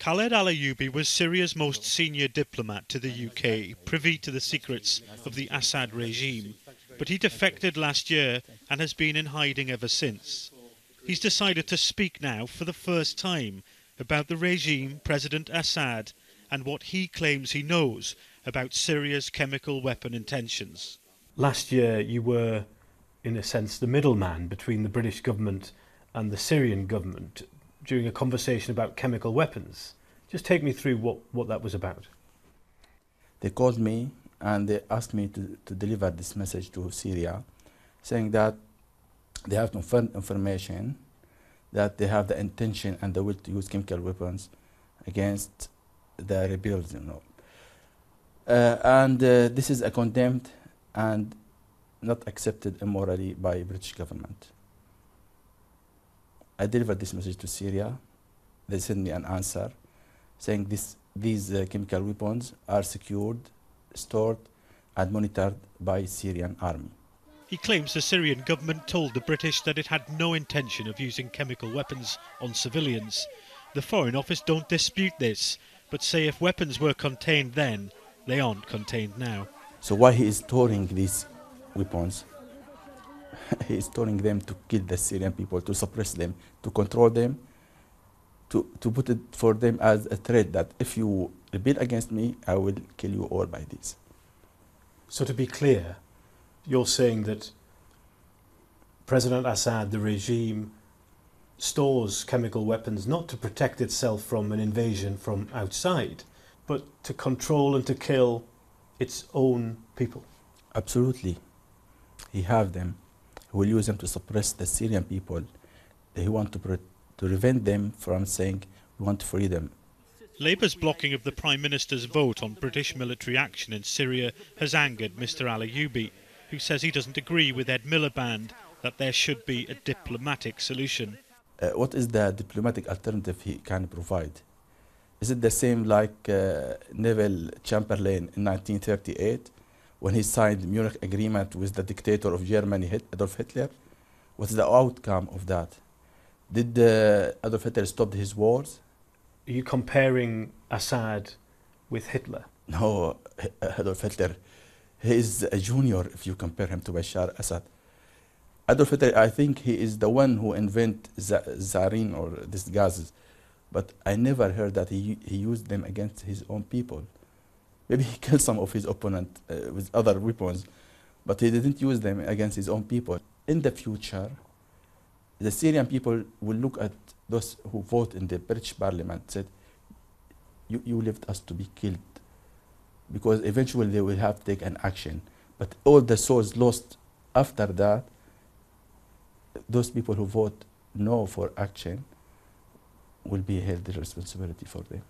Khaled Al Ayyubi was Syria's most senior diplomat to the UK, privy to the secrets of the Assad regime, but he defected last year and has been in hiding ever since. He's decided to speak now for the first time about the regime, President Assad, and what he claims he knows about Syria's chemical weapon intentions. Last year, you were, in a sense, the middleman between the British government and the Syrian government during a conversation about chemical weapons. Just take me through what, what that was about. They called me and they asked me to, to deliver this message to Syria, saying that they have confirmed information that they have the intention and the will to use chemical weapons against the rebels, you know. Uh, and uh, this is a condemned and not accepted immorally by British government. I delivered this message to Syria. They sent me an answer saying this, these uh, chemical weapons are secured, stored, and monitored by Syrian army. He claims the Syrian government told the British that it had no intention of using chemical weapons on civilians. The Foreign Office don't dispute this, but say if weapons were contained then, they aren't contained now. So why he is storing these weapons he is telling them to kill the Syrian people, to suppress them, to control them, to, to put it for them as a threat that if you rebel against me, I will kill you all by this. So to be clear, you're saying that President Assad, the regime, stores chemical weapons not to protect itself from an invasion from outside, but to control and to kill its own people. Absolutely. He have them. Who will use them to suppress the Syrian people. They want to, pre to prevent them from saying, we want freedom. Labour's blocking of the Prime Minister's vote on British military action in Syria has angered Mr Ali Yubi, who says he doesn't agree with Ed Miliband that there should be a diplomatic solution. Uh, what is the diplomatic alternative he can provide? Is it the same like uh, Neville Chamberlain in 1938 when he signed the Munich Agreement with the dictator of Germany, Adolf Hitler? What's the outcome of that? Did uh, Adolf Hitler stop his wars? Are you comparing Assad with Hitler? No, Adolf Hitler, he is a junior if you compare him to Bashar Assad. Adolf Hitler, I think he is the one who invented Zarin or these gases, but I never heard that he, he used them against his own people. Maybe he killed some of his opponent uh, with other weapons, but he didn't use them against his own people. In the future, the Syrian people will look at those who vote in the British parliament said, you, you left us to be killed because eventually they will have to take an action. But all the souls lost after that, those people who vote no for action will be held the responsibility for them.